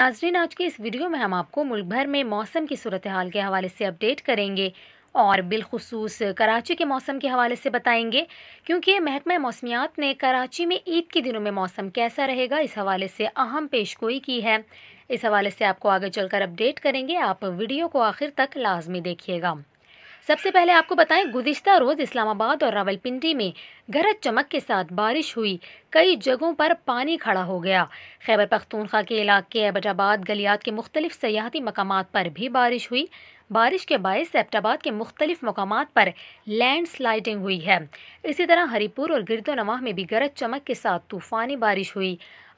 नाजरीन आज के इस वीडियो में हम आपको मुल्क भर में मौसम की सूरत हाल के हवाले से अपडेट करेंगे और बिलखसूस कराची के मौसम के हवाले से बताएंगे क्योंकि महकमा मौसमियात ने कराची में ईद के दिनों में मौसम कैसा रहेगा इस हवाले से अहम पेश गोई की है इस हवाले से आपको आगे चलकर अपडेट करेंगे आप वीडियो को आखिर तक लाजमी देखिएगा सबसे पहले आपको बताएं गुजशत रोज़ इस्लामाबाद और रावलपिंडी में गरज चमक के साथ बारिश हुई कई जगहों पर पानी खड़ा हो गया खैबर पख्तूनखा के इलाके एबटाबाद गलियात के मुख्तलिफ सयाहती मकाम पर भी बारिश हुई बारिश के बायस एबटाबाद के मुख्तलिफ मकाम पर लैंड स्लाइडिंग हुई है इसी तरह हरीपुर और नवाह में भी गरज चमक के साथ तूफ़ानी बारिश हुई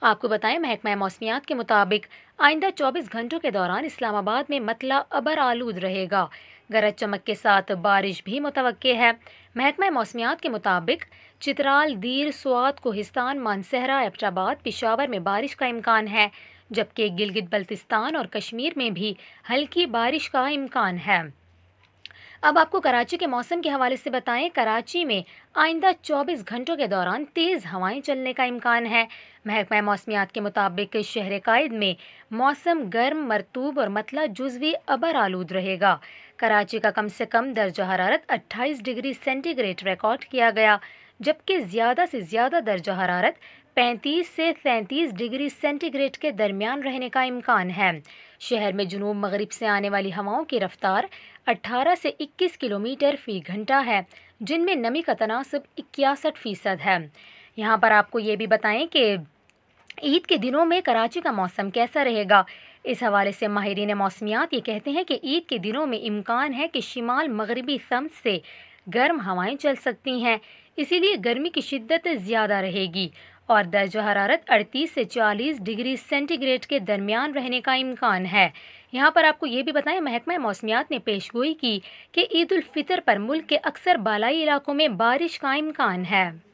आपको बताएं महकमा मौसमियात के मुताबिक आइंदा 24 घंटों के दौरान इस्लामाबाद में मतला अबर आलूद रहेगा गरज चमक के साथ बारिश भी मुतव है महकमा मौसमियात के मुताबिक चित्राल दीर स्वात कोहिस्तान मानसहरा एबटाबाद पिशावर में बारिश का इम्कान है जबकि गिलगित बल्तिस्तान और कश्मीर में भी हल्की बारिश का इम्कान है अब आपको कराची के मौसम के हवाले से बताएं कराची में आइंदा 24 घंटों के दौरान तेज़ हवाएं चलने का इम्कान है महकमा मौसमियात के मुताबिक शहर कायद में मौसम गर्म मरतूब और मतला जुजवी अबर आलूद रहेगा कराची का कम से कम दर्जा हरारत 28 डिग्री सेंटीग्रेड रिकॉर्ड किया गया जबकि ज़्यादा से ज़्यादा दर्जा हरारत 35 से 33 डिग्री सेंटीग्रेड के दरमियान रहने का इम्कान है शहर में जुनूब मगरब से आने वाली हवाओं की रफ्तार 18 से 21 किलोमीटर फी घंटा है जिनमें नमी का तनासब इक्यासठ फ़ीसद है यहाँ पर आपको ये भी बताएं कि ईद के दिनों में कराची का मौसम कैसा रहेगा इस हवाले से माहरीन मौसमियात ये कहते हैं कि ईद के दिनों में इम्कान है कि शिमाल मगरबी सम से गर्म हवाएं चल सकती हैं इसीलिए गर्मी की शिद्दत ज़्यादा रहेगी और दर्ज हरारत 38 से 40 डिग्री सेंटीग्रेड के दरमियान रहने का इम्कान है यहाँ पर आपको ये भी बताएं महकमा मौसमियात ने पेश गोई की कि ईद उल फितर पर मुल्क के अक्सर बालाई इलाकों में बारिश का इम्कान है